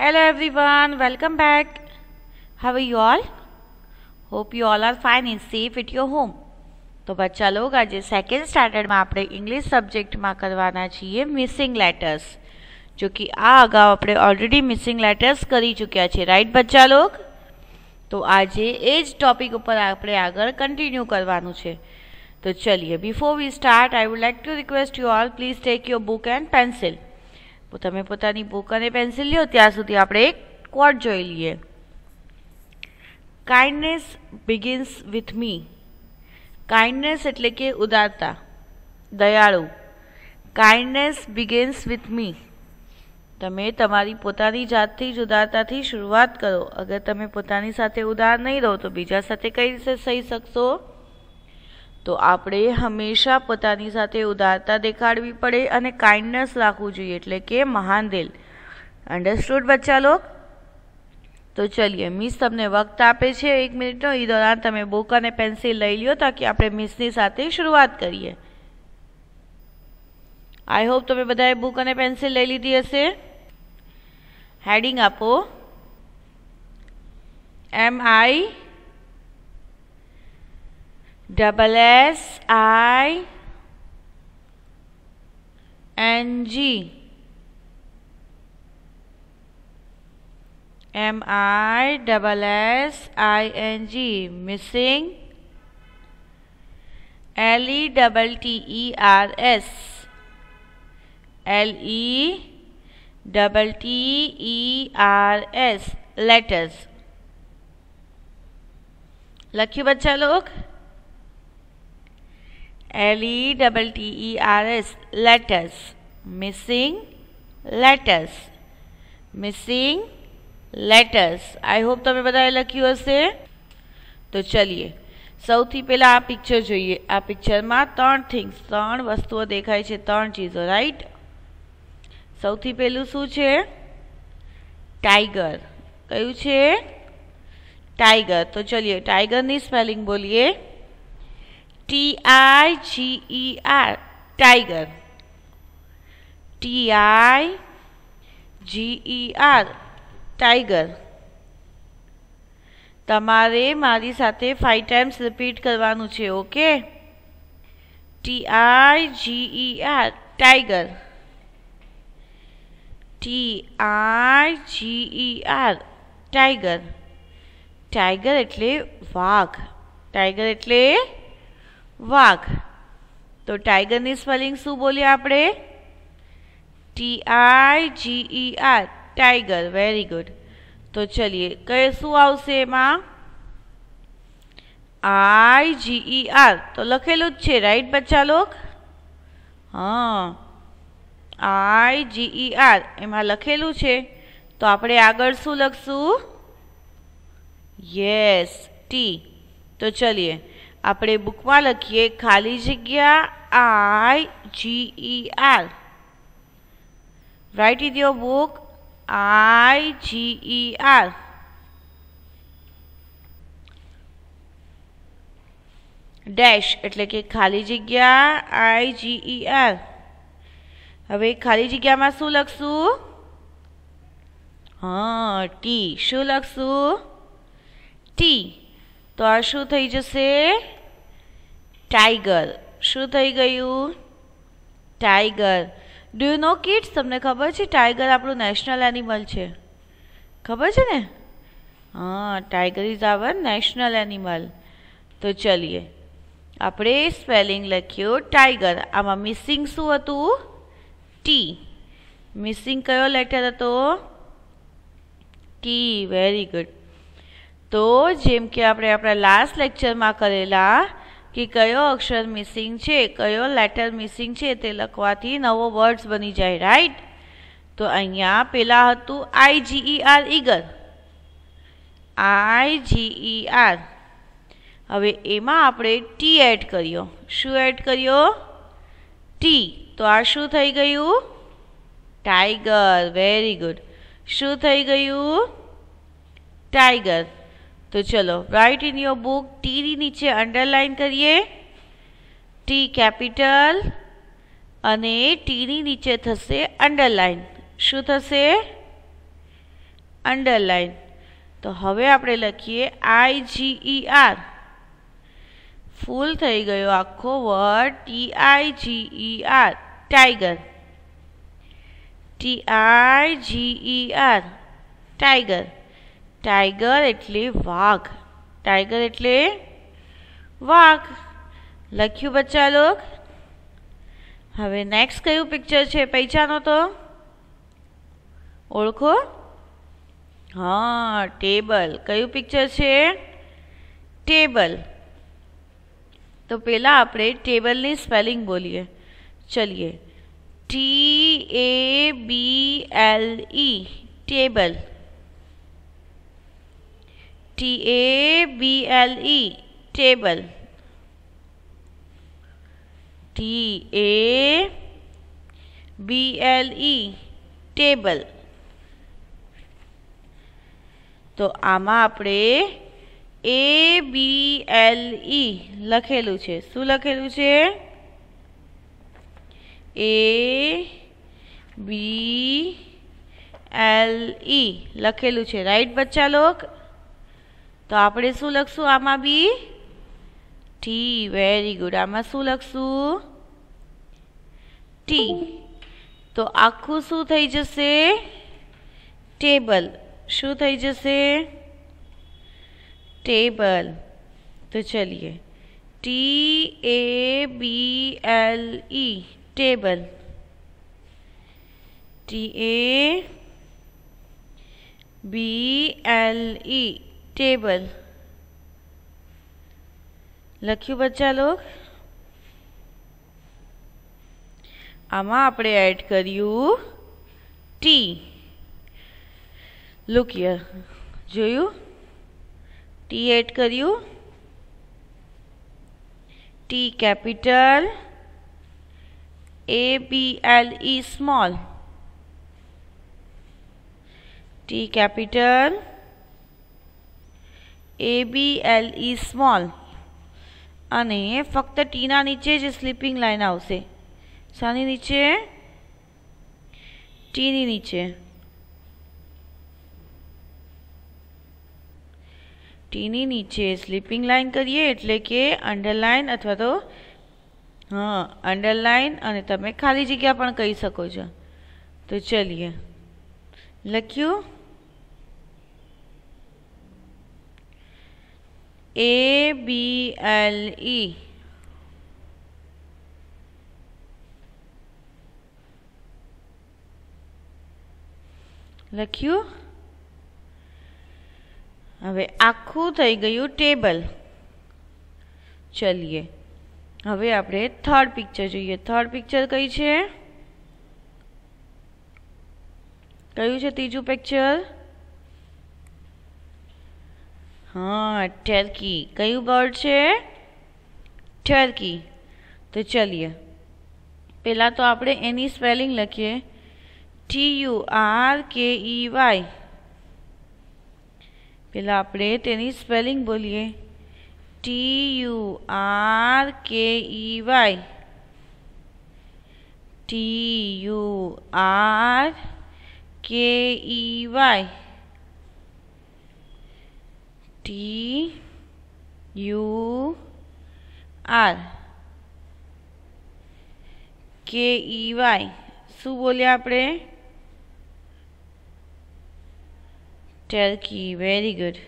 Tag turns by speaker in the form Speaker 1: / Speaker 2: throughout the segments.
Speaker 1: hello everyone welcome back how are you all hope you all are fine and safe at your home तो बच्चों लोग आज second standard में આપણે English subject માં કરવાના છે મિસિંગ લેટર્સ જો કે આગા આપણે ઓલરેડી મિસિંગ લેટર્સ કરી ચૂક્યા છે રાઈટ બાળકો તો આજે એ જ ટોપિક ઉપર આપણે આગળ કન્ટિન્યુ કરવાનું છે તો ચલિયે before we start I would like to request you all please take your book and pencil પોતામે પોતાની પોકને પેન્સિલ લીઓ ત્યાં સુધી આપણે એક કોટ જોઈ લઈએ kindness begins with me kindness એટલે કે ઉદારતા દયાલુ કાઇન્ડનેસ બિગિન્સ વિથ મી તમે તમારી પોતાની જાતથી જ ઉદારતાથી શરૂઆત કરો અગર તમે પોતાની સાથે ઉદાર નહિ દો તો બીજા સાથે કઈ રીતે સહી શકશો તો આપણે હંમેશા પોતાની સાથે ઉદારતા દેખાડવી પડે અને કાઇન્ડનેસ રાખવું જોઈએ એટલે કે મહાન દિલ અન્ડરસ્ટુડ બચ્ચા લોક તો ચલીએ મિસ તમને વખત આપે છે એક મિનિટનો એ દોરાન તમે બુક અને પેન્સિલ લઈ લો તાકી આપણે મિસની સાથે શરૂઆત કરીએ આઈ હોપ તમે બધાએ બુક અને પેન્સિલ લઈ લીધી હશે હેડિંગ આપો M I double S I N G M I double S I N G missing L E double T E R S L E double T E R S letters लखी बच्चा लोग L W T E R S letters missing letters missing letters I hope तो मेरे बताया લખ્યું હશે તો चलिए સૌથી પહેલા આ પિક્ચર જોઈએ આ પિક્ચર માં ત્રણ થિંગ્સ ત્રણ વસ્તુઓ દેખાય છે ત્રણ ચીજો રાઈટ સૌથી પહેલું શું છે टाइगर કયું છે टाइगर તો चलिए टाइगर ની સ્પેલિંગ બોલીએ T I G E R tiger T I G E R tiger तमारे मारी साथे फाइव टाइम्स रिपीट करवानू छे okay T I G E R tiger T I G E R tiger tiger एटले वाघ tiger एटले વાઘ તો ટાઈગરની સ્પેલિંગ શું બોલીએ આપણે T I G R tiger very good તો ચલીએ કઈ શું આવશે એમાં આઈ જી આર તો લખેલું જ છે રાઈટ બચ્ચા લોક હા આઈ જી આર એમાં લખેલું છે તો આપણે આગળ શું લખશું યસ ટી તો ચલીએ આપણે બુકમાં લખીએ ખાલી જગ્યા I G E R write in your book I G E R dash એટલે કે ખાલી જગ્યા આઈ જીઈ આર હવે ખાલી જગ્યામાં શું લખશું હા ટી શું લખશું ટી તો આ શું થઈ જશે ટાઈગર શું થઈ ગયું ટાઈગર ડુ નો કિડ્સ તમને ખબર છે ટાઈગર આપણું નેશનલ એનિમલ છે ખબર છે ને હા tiger is our national animal તો ચલીએ આપણે સ્પેલિંગ લખ્યું ટાઈગર આમાં મિસિંગ શું હતું ટી મિસિંગ કયો લેટર હતો ટી વેરી ગુડ તો જેમ કે આપણે આપણા લાસ્ટ લેક્ચરમાં કરેલા કે કયો અક્ષર મિસિંગ છે કયો લેટર મિસિંગ છે તે લખવાથી નવો વર્ડ્સ બની જાય રાઈટ તો અહીંયા પેલા હતું આઈ જીઈ આર ઈગર આઈ જીઈ આર હવે એમાં આપણે ટી એડ કર્યો શું એડ કર્યો ટી તો આ શું થઈ ગયું ટાઈગર વેરી ગુડ શું થઈ ગયું ટાઈગર तो चलो राइट इन योर बुक टीरी નીચે અંડરલાઈન કરીએ ટી કેપિટલ અને ટીની નીચે થશે અંડરલાઈન શું થશે અંડરલાઈન તો હવે આપણે લખીએ આઈ જી ઈ આર ફૂલ થઈ ગયો આખો word T I G E R tiger T I G E R tiger tiger એટલે વાઘ टाइगर એટલે વાઘ લખીو بچા લોકો હવે નેક્સ્ટ કયો પિક્ચર છે પઈચાનો તો ઓળખો હા ટેબલ કયો પિક્ચર છે ટેબલ તો પેલા આપણે ટેબલ ની સ્પેલિંગ બોલીએ ચાલીએ T A B L E table T A B L E table T A B L E table તો આમાં આપણે એ બી એલ ઈ લખેલું છે શું લખેલું છે એ બી એલ ઈ લખેલું છે રાઈટ બચ્ચા લોક तो આપણે શું લખશું આમાં બી ટી વેરી ગુડ આમાં શું લખશું ટી તો આખું શું થઈ જશે ટેબલ શું થઈ જશે ટેબલ તો ચાલિયે T A B L E table T A B L E table लख्य बच्चा लोग आमा एड कर टी एड कर T capital A B L E small T capital A B L E small અને ફક્ત ટીના નીચે જ સ્લીપિંગ લાઇન આવશે શાની નીચે ટીની નીચે ટીની નીચે સ્લીપિંગ લાઇન કરીએ એટલે કે અંડરલાઇન અથવા તો હા અંડરલાઇન અને તમે ખાલી જગ્યા પણ કહી શકો છો તો ચલીએ લખ્યું ए बी एल ई लख्यू हम आखू थी गयु टेबल चलिए हम आप थर्ड पिक्चर जुए थर्ड पिक्चर कई है क्यूँ तीजू पिक्चर हाँ टर्की कयू वर्ड से टर्की तो चलिए पहला तो आप एनी स्पेलिंग लखीए T U R K E Y पहला आप स्पेलिंग बोलीए T U R K E Y T U R K E Y T U R K E Y शू बोलिए आप turkey very good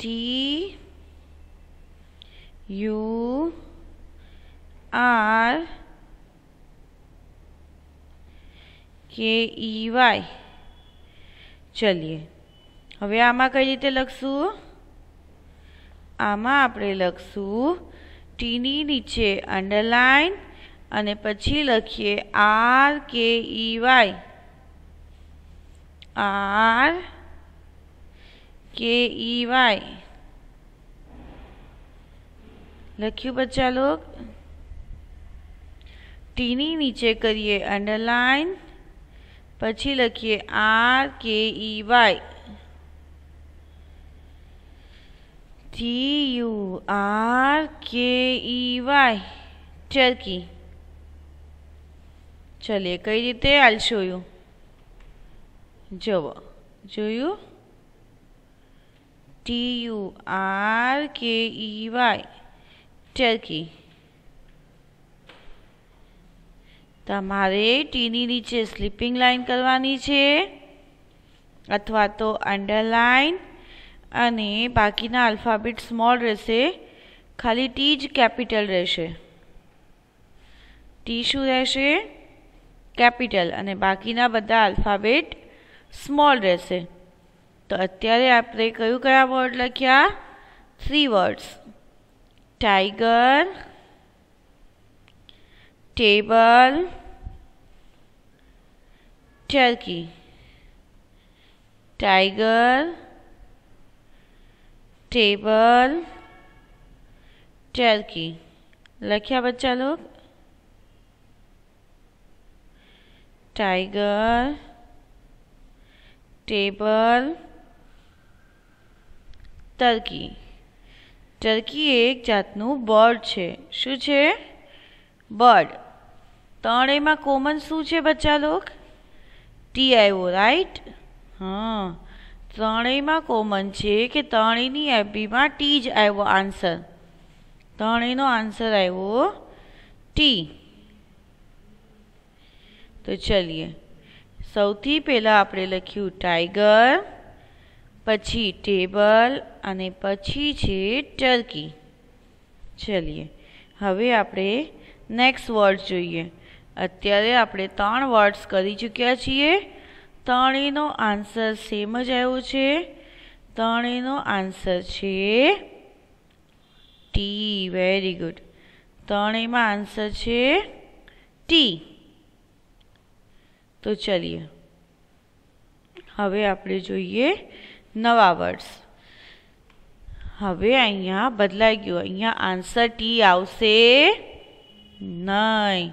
Speaker 1: T U R K E वाय चलिए હવે આમાં કઈ રીતે લખશું આમાં આપણે લખશું ટીની નીચે અંડરલાઈન અને પછી લખીએ R K E why are K E Y લખ્યું બચ્ચા લોક ટીની નીચે કરીએ અંડરલાઈન પછી લખીએ R K E Y T U R K E Y turkey ચલીએ કઈ રીતે આલ શો યુ જુઓ જોયું T U R K E Y turkey તમારે ટીની નીચે સ્લીપિંગ લાઇન કરવાની છે અથવા તો અંડરલાઇન અને બાકીના આલ્ફાબેટ સ્મોલ રહેશે ખાલી ટી જ કેપિટલ રહેશે ટી શું રહેશે કેપિટલ અને બાકીના બધા આલ્ફાબેટ સ્મોલ રહેશે તો અત્યારે આપણે કયું કયા વર્ડ લખ્યા three words tiger table turkey tiger table turkey लख्या बच्चा लोग टाइगर टेबल ટર્કી ટર્કી એક જાતનું બર્ડ છે શું છે બર્ડ ત્રણેયમાં કોમન શું છે બચ્ચા લોક ટી આવ્યો રાઈટ હા ત્રણેયમાં કોમન છે કે ત્રણેયની એફબીમાં ટી જ આવ્યો આન્સર ત્રણેયનો આન્સર આવ્યો ટી તો ચલીએ સૌથી પહેલાં આપણે લખ્યું ટાઈગર પછી ટેબલ અને પછી છે ટર્કી ચલીએ હવે આપણે નેક્સ્ટ વર્ડ જોઈએ અત્યારે આપણે ત્રણ વર્ડ્સ કરી ચૂક્યા છીએ ત્રણેયનો આન્સર સેમ જ આવ્યો છે ત્રણેયનો આન્સર છે ટી વેરી ગુડ ત્રણેયમાં આન્સર છે ટી તો ચલીએ હવે આપણે જોઈએ નવા વર્ડ્સ હવે અહીંયા બદલાઈ ગયો અહીંયા આન્સર ટી આવશે નહીં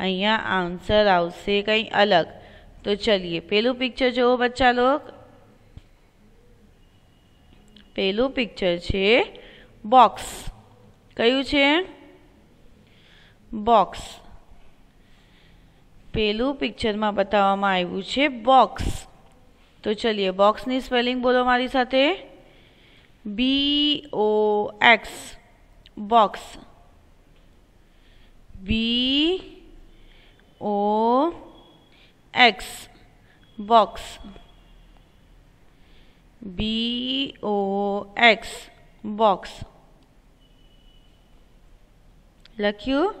Speaker 1: અહીંયા આન્સર આવશે કંઈ અલગ તો ચાલિયે પહેલું પિક્ચર જોવો બચ્ચા લોકો પહેલું પિક્ચર છે બોક્સ કયું છે બોક્સ પહેલું પિક્ચર માં બતાવવામાં આવ્યું છે બોક્સ તો ચાલિયે બોક્સ ની સ્પેલિંગ બોલો મારી સાથે b o x box b o x box b o x box લખ્યું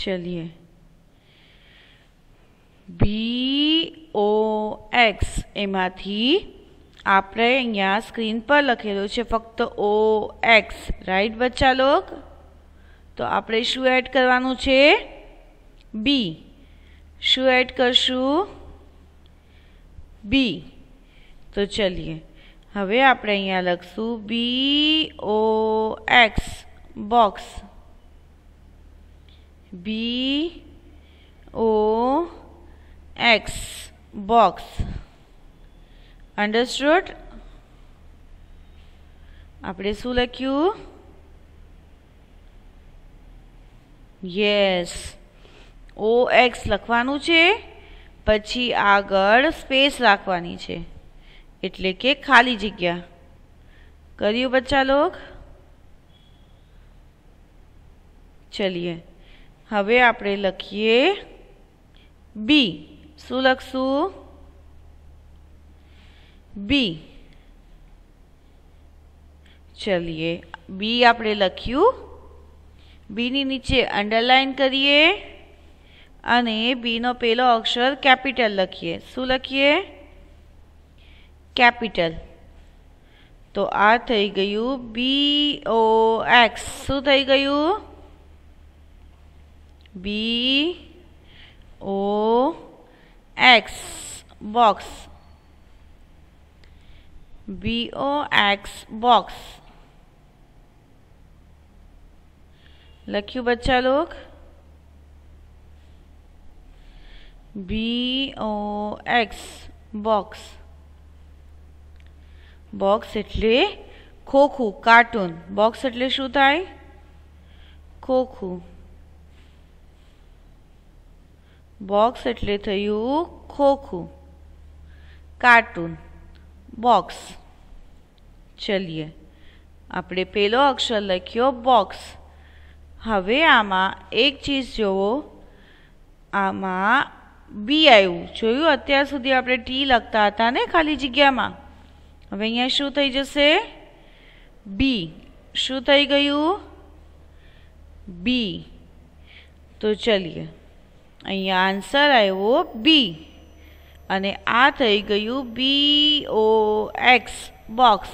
Speaker 1: ચલિયે b o x એમાંથી આપણે અહીંયા સ્ક્રીન પર લખેલું છે ફક્ત o x રાઇટ બધા લોકો તો આપણે શું એડ કરવાનું છે b शू ऐड करू b तो चलिए હવે આપણે અહીંયા લખશું b o x box b o x box understood આપણે શું લખ્યું યસ ઓ એક્સ લખવાનું છે પછી આગળ સ્પેસ રાખવાની છે એટલે કે ખાલી જગ્યા કર્યું બચ્ચા લોક ચલીએ હવે આપણે લખીએ બી શું લખશું બી ચલીએ બી આપણે લખ્યું બીની નીચે અંડરલાઈન કરીએ અને b નો પહેલો અક્ષર કેપિટલ લખીએ સુ લખીએ કેપિટલ તો આ થઈ ગયું b o x શું થઈ ગયું b o x box b o x box લખ્યું بچા લોકો b o x box box એટલે કોખુ કાર્ટન બોક્સ એટલે શું થાય કોખુ બોક્સ એટલે થયુ કોખુ કાર્ટન બોક્સ चलिए આપણે પહેલો અક્ષર લખ્યો બોક્સ હવે આમાં એક ચીજ જોવો આમાં બી આવ્યું જોયું અત્યાર સુધી આપણે ટી લખતા હતા ને ખાલી જગ્યામાં હવે અહીંયા શું થઈ જશે બી શું થઈ ગયું બી તો ચલીએ અહીંયા આન્સર આવ્યો બી અને આ થઈ ગયું બી ઓ એક્સ બોક્સ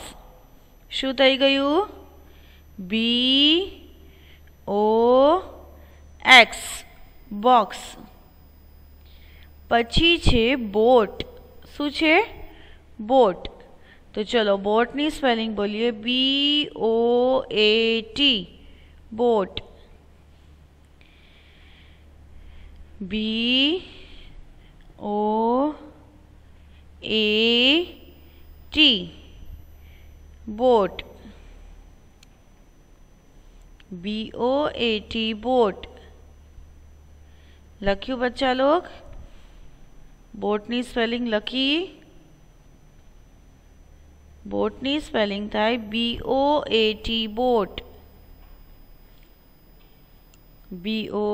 Speaker 1: શું થઈ ગયું બી ઓ એક્સ બોક્સ पची छे बोट शू बोट तो चलो बोट नी स्पेलिंग बोलिए B O A T boat B O A T boat B O A T boat लख्यू बच्चा लोग बोटनी स्पेलिंग लकी बोटनी spelling type B O A T boat B O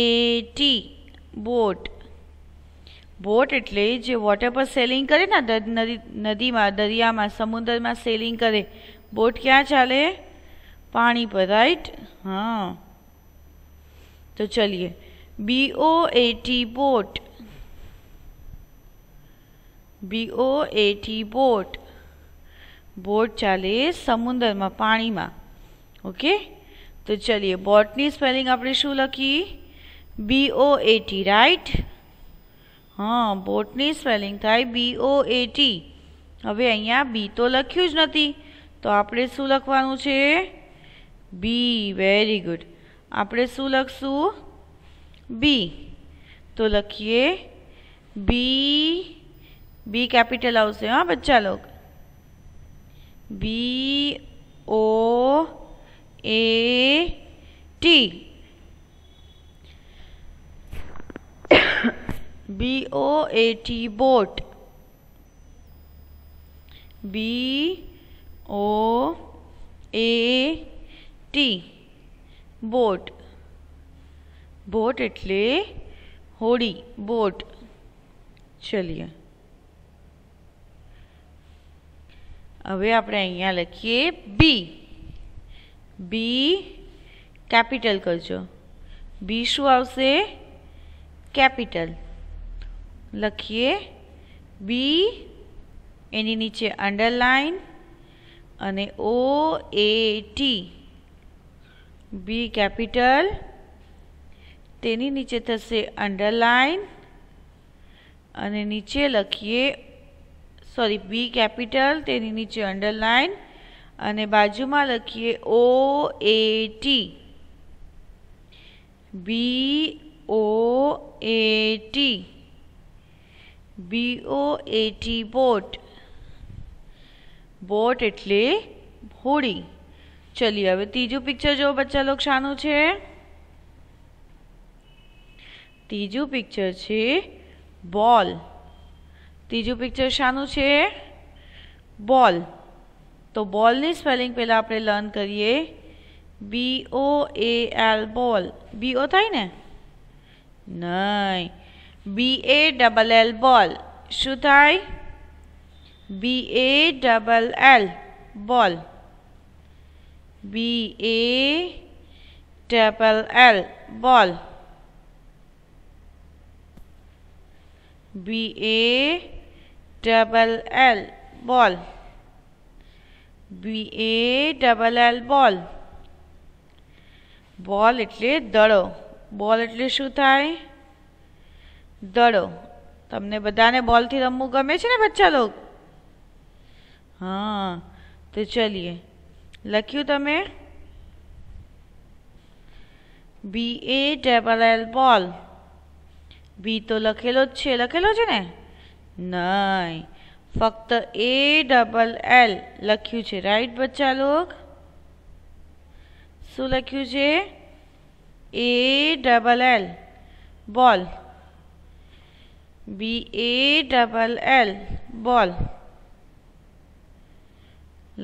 Speaker 1: A T boat boat એટલે જે વોટર પર સેલિંગ કરે ને નદી નદીમાં દરિયામાં સમુદરમાં સેલિંગ કરે બोट ક્યાં ચાલે પાણી પર રાઈટ હા તો चलिए BOAT boat BOAT boat boat boat ચાલે સમુદ્રમાં પાણીમાં ઓકે તો ચલીએ બોટની સ્પેલિંગ આપણે શું લખી બી ઓ એટી રાઈટ હા બોટની સ્પેલિંગ થાય બી ઓ એટી હવે અહીંયા બી તો લખ્યું જ નથી તો આપણે શું લખવાનું છે બી વેરી ગુડ આપણે શું લખશું बी तो लखिए बी बी कैपिटल हाउस है हाँ बच्चा लोग B O A T B O A T boat B O A T boat boat एट्ले होड़ी बोट चलिए हमें आप लखीए बी बी कैपिटल करजो बी शू आपिटल लखीए बी एनी नीचे अंडरलाइन अने O A T B capital તેની નીચે થશે અંડરલાઇન અને નીચે લખીએ સોરી બી કેપિટલ તેની નીચે અંડરલાઇન અને બાજુમાં લખીએ O A T B O A T B O A T boat boat એટલે હોડી ચલીએ હવે ત્રીજું પિક્ચર જો બચ્ચા લોક શાનું છે ત્રીજું પિક્ચર છે બોલ ત્રીજું પિક્ચર શાનું છે બોલ તો બોલની સ્પેલિંગ પહેલાં આપણે લર્ન કરીએ બી ઓ એ એલ બોલ બી ઓ થાય ને નહીં બી એ ડબલ એલ બોલ શું થાય બી A double L ball B A double L ball B A double L ball B A double L ball ball એટલે દડો બોલ એટલે શું થાય દડો તમને બધાને બોલથી રમવું ગમે છે ને બચ્ચા લોક હા તો ચલીએ લખ્યું તમે B A double L ball b તો લખેલો છે લખેલો છે ને નઈ ફક્ત a डबल l લખ્યું છે રાઈટ બચ્ચા લોકો શું લખ્યું છે a double l ball b a double l ball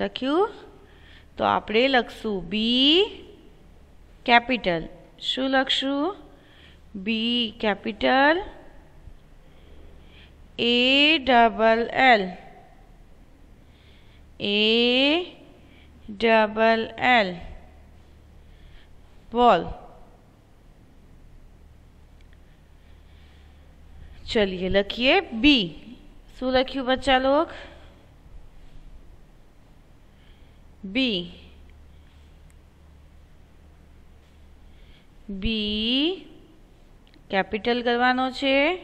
Speaker 1: લખ્યું તો આપણે લખશું b કેપિટલ શું લખશું B capital A double L A double L ball चलिए लिखिए बी सो लखियो बच्चा लोग बी बी कैपिटल करवाना है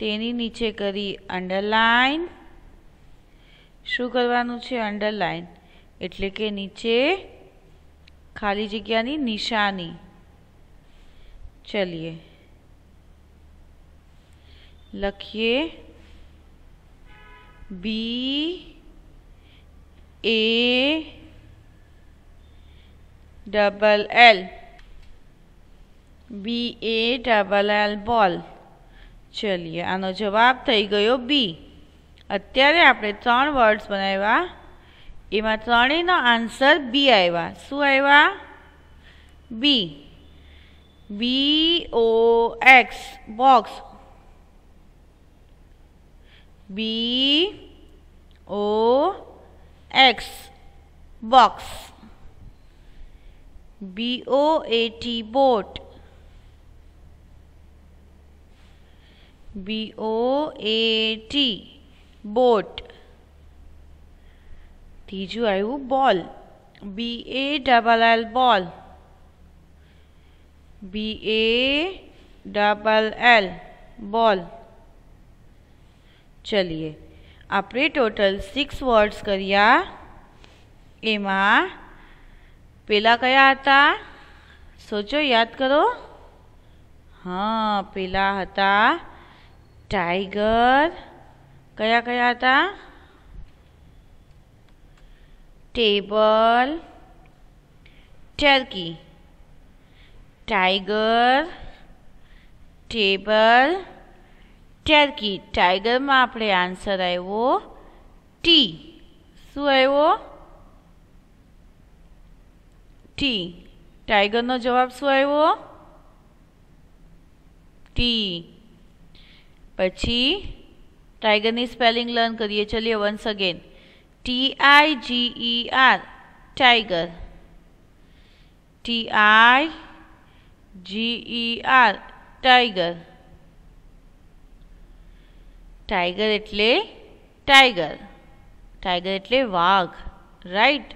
Speaker 1: તેની નીચે કરી અંડરલાઈન શું કરવાનું છે અંડરલાઈન એટલે કે નીચે ખાલી જગ્યાની નિશાની चलिए लिखिए B A double L B A double L ball ચલીએ આનો જવાબ થઈ ગયો બી અત્યારે આપણે ત્રણ વર્ડ્સ બનાવ્યા એમાં ત્રણેયનો આન્સર બી આવ્યા શું આવ્યા B B O X box B O X box B O A T boat B O A T boat तीजु आयु ball B A double L ball B A double L ball चलिए आप total six words कर पेला कया था सोचो याद करो हाँ पेला था ટાઈગર કયા કયા હતા table turkey tiger table turkey ટાઈગરમાં આપણે આન્સર આવ્યો ટી શું આવ્યો ટી ટાઈગરનો જવાબ શું આવ્યો ટી पची टाइगर स्पेलिंग लर्न करिए चलिए once again T I G E R tiger T I G E R tiger tiger एट्ले टाइगर टाइगर एट्ले वाघ राइट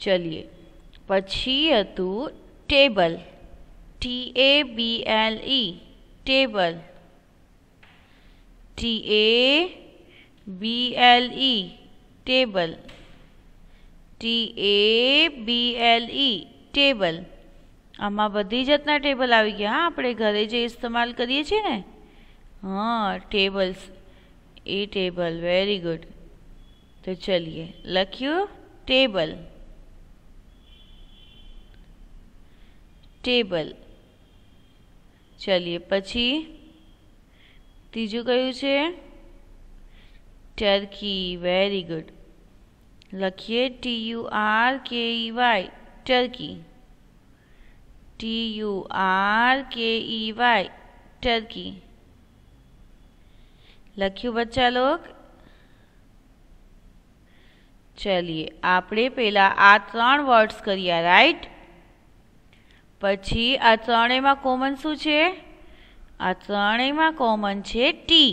Speaker 1: चलिए पची table T A B L E table T A B L E table T A B L E table अब मां बधी जितना table आ गई हां आपड़े ઘરે જે استعمال કરીએ છે ને हां टेबલ્સ એ ટેબલ વેરી ગુડ તો ચલિયે લક યુ ટેબલ ટેબલ ચલીએ પછી ત્રીજું કયું છે ટર્કી વેરી ગુડ લખીએ T U R K E Y turkey T U R K E Y turkey લખ્યું બચ્ચા લોક ચલીએ આપણે પહેલાં આ ત્રણ વર્ડ્સ કર્યા રાઈટ પછી આ ત્રણેયમાં કોમન શું છે આ ત્રણેયમાં કોમન છે ટી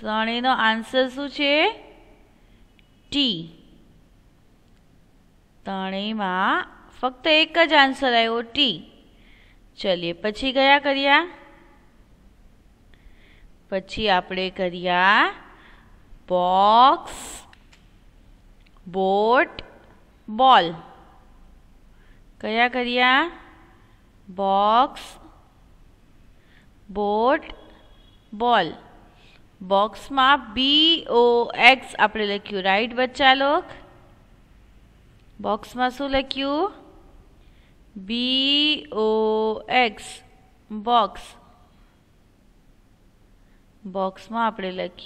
Speaker 1: ત્રણેયનો આન્સર શું છે ટી ત્રણેયમાં ફક્ત એક જ આન્સર આવ્યો ટી ચલીએ પછી ગયા કર્યા પછી આપણે કર્યા બોક્સ બોટ બોલ क्या करिया बॉक्स बोट बॉल बॉक्स में बीओ एक्स आप लख राइट बच्चा लोग बॉक्स में शू लख बीओ एक्स बॉक्स बॉक्स में आप लख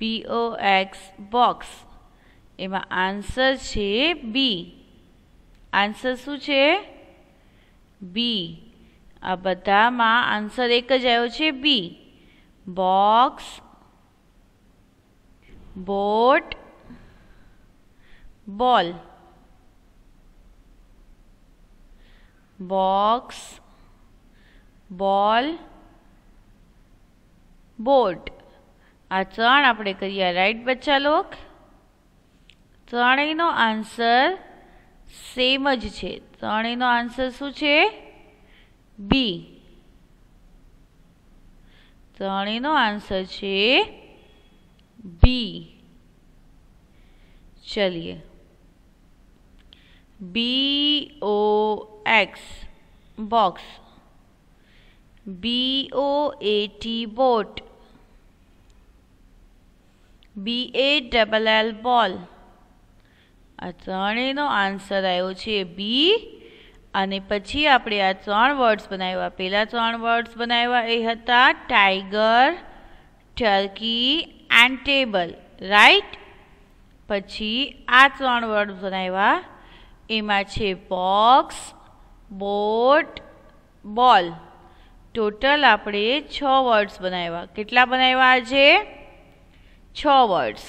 Speaker 1: बीओ एक्स बॉक्स एम आंसर है बी આન્સર શું છે બી આ બધામાં આન્સર એક જ આવ્યો છે B box boat ball box ball boat આ ચણ આપણે કરી રહ્યા રાઇટ بچા લોકો તણાનો આન્સર सेम इज छे तणी नो आंसर શું છે બી તણી નો આન્સર છે બી ચાલીએ B O X box B O A T boat B A double L ball આ ત્રણેયનો આન્સર આવ્યો છે બી અને પછી આપણે આ ત્રણ વર્ડ્સ બનાવ્યા પહેલાં ત્રણ વર્ડ્સ બનાવ્યા એ હતા tiger turkey and table right પછી આ ત્રણ વર્ડ્સ બનાવ્યા એમાં છે બોક્સ બોટ બોલ ટોટલ આપણે છ વર્ડ્સ બનાવ્યા કેટલા બનાવ્યા છે છ વર્ડ્સ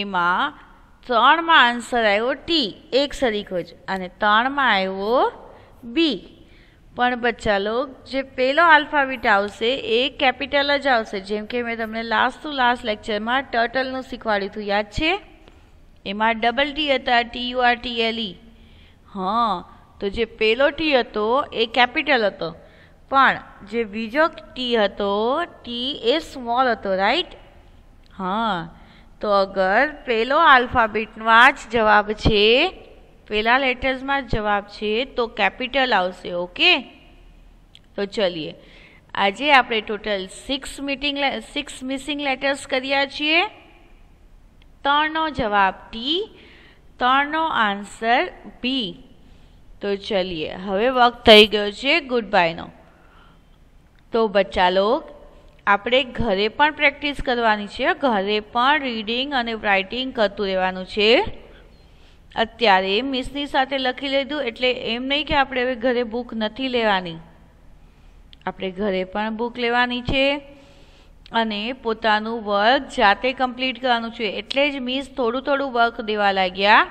Speaker 1: એમાં ત્રણમાં આન્સર આવ્યો ટી એક સરીખો જ અને ત્રણમાં આવ્યો બી પણ બચ્ચા લોક જે પહેલો આલ્ફાબેટ આવશે એ કેપિટલ જ આવશે જેમ કે મેં તમને લાસ્ટ ટુ લાસ્ટ લેક્ચરમાં ટર્ટલનું શીખવાડ્યું હતું યાદ છે એમાં ડબલ ટી હતા T U R T L E હા તો જે પહેલો ટી હતો એ કેપિટલ હતો પણ જે બીજો ટી હતો ટી એ સ્મોલ હતો રાઈટ હા તો અગર પેલો આલ્ફાબેટમાં જ જવાબ છે પેલા લેટર્સમાં જ જવાબ છે તો કેપિટલ આવશે ઓકે તો ચલીએ આજે આપણે total six meeting six missing letters કર્યા છીએ ત્રણનો જવાબ ટી ત્રણનો આન્સર બી તો ચલીએ હવે વખત થઈ ગયો છે ગુડ બાયનો તો બચ્ચા લોક આપણે ઘરે પણ પ્રેક્ટિસ કરવાની છે ઘરે પણ રીડિંગ અને રાઇટિંગ કરતું રહેવાનું છે અત્યારે મિસની સાથે લખી લીધું એટલે એમ નહીં કે આપણે હવે ઘરે બુક નથી લેવાની આપણે ઘરે પણ બુક લેવાની છે અને પોતાનું વર્ક જાતે કમ્પ્લીટ કરવાનું છે એટલે જ મિસ થોડું થોડું વર્ક દેવા લાગ્યા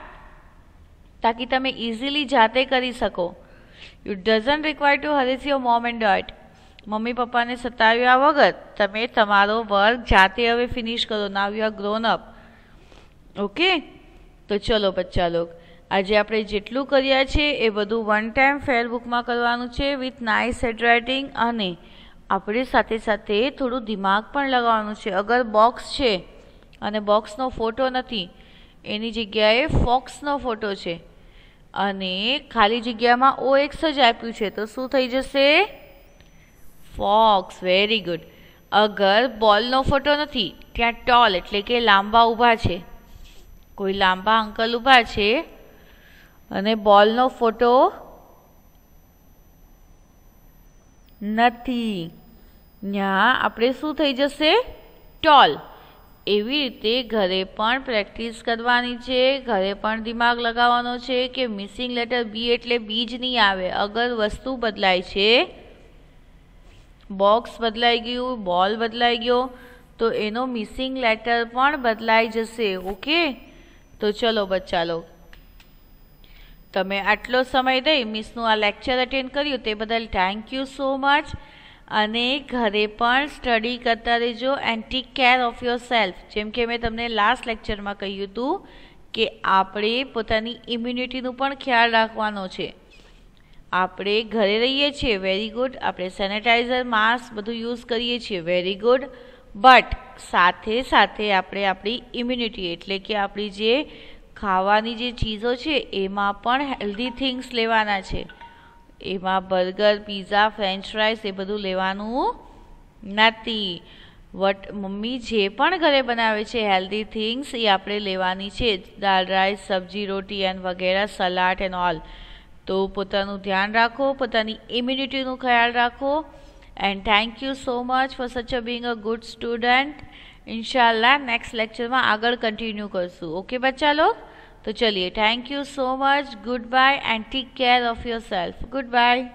Speaker 1: તાકી તમે ઇઝીલી જાતે કરી શકો you doesn't require to harass your mom and dad મમ્મી પપ્પાને સતાવ્યા વગર તમે તમારો વર્ક જાતે હવે ફિનિશ કરો ના you are grown up okay તો ચલો બચ્ચા લોક આજે આપણે જેટલું કર્યા છે એ બધું વન ટાઈમ ફેરબુકમાં કરવાનું છે વિથ નાઇસ હેન્ડરાઇટિંગ અને આપણે સાથે સાથે થોડું દિમાગ પણ લગાવવાનું છે અગર બોક્સ છે અને બોક્સનો ફોટો નથી એની જગ્યાએ ફોક્સનો ફોટો છે અને ખાલી જગ્યામાં ઓ એક્સ જ આપ્યું છે તો શું થઈ જશે ફોક્સ વેરી ગુડ અગર બોલનો ફોટો નથી ત્યાં ટોલ એટલે કે લાંબા ઊભા છે કોઈ લાંબા અંકલ ઊભા છે અને બોલનો ફોટો નથી ત્યાં આપણે શું થઈ જશે ટોલ એવી રીતે ઘરે પણ પ્રેક્ટિસ કરવાની છે ઘરે પણ દિમાગ લગાવવાનો છે કે મિસિંગ લેટર બી એટલે બીજ નહીં આવે અગર વસ્તુ બદલાય છે બોક્સ બદલાઈ ગયું બોલ બદલાઈ ગયો તો એનો મિસિંગ લેટર પણ બદલાઈ જશે ઓકે તો ચલો બચ્ચા લોક તમે આટલો સમય દઈ મિસનું આ લેક્ચર અટેન્ડ કર્યું તે બદલ થેન્ક યુ સો મચ અને ઘરે પણ સ્ટડી કરતા રહેજો and take care of your self જેમ કે મેં તમને લાસ્ટ લેક્ચરમાં કહ્યું હતું કે આપણે પોતાની ઇમ્યુનિટીનું પણ ખ્યાલ રાખવાનો છે આપણે ઘરે રહીએ છીએ વેરી ગુડ આપણે સેનેટાઈઝર માસ્ક બધું યુઝ કરીએ છીએ વેરી ગુડ બટ સાથે સાથે આપણે આપણી ઇમ્યુનિટી એટલે કે આપણી જે ખાવાની જે ચીજો છે એમાં પણ હેલ્ધી થિંગ્સ લેવાના છે એમાં બર્ગર પીઝા ફ્રેન્ચ ફ્રાઈસ એ બધું લેવાનું નથી વટ મમ્મી જે પણ ઘરે બનાવે છે હેલ્ધી થિંગ્સ એ આપણે લેવાની છે દાળ રાઈસ સબ્જી રોટી એન્ડ વગેરે સલાડ એન્ડ ઓલ तो પોતાનું ધ્યાન રાખો પોતાની ઇમ્યુનિટીનો ખ્યાલ રાખો and thank you so much for such a being a good student ઇન્શાઅલ્લા નેક્સ્ટ લેક્ચર માં આગળ કન્ટિન્યુ કરશું ઓકે બસ ચાલો તો ચાલીએ thank you so much goodbye and take care of your self goodbye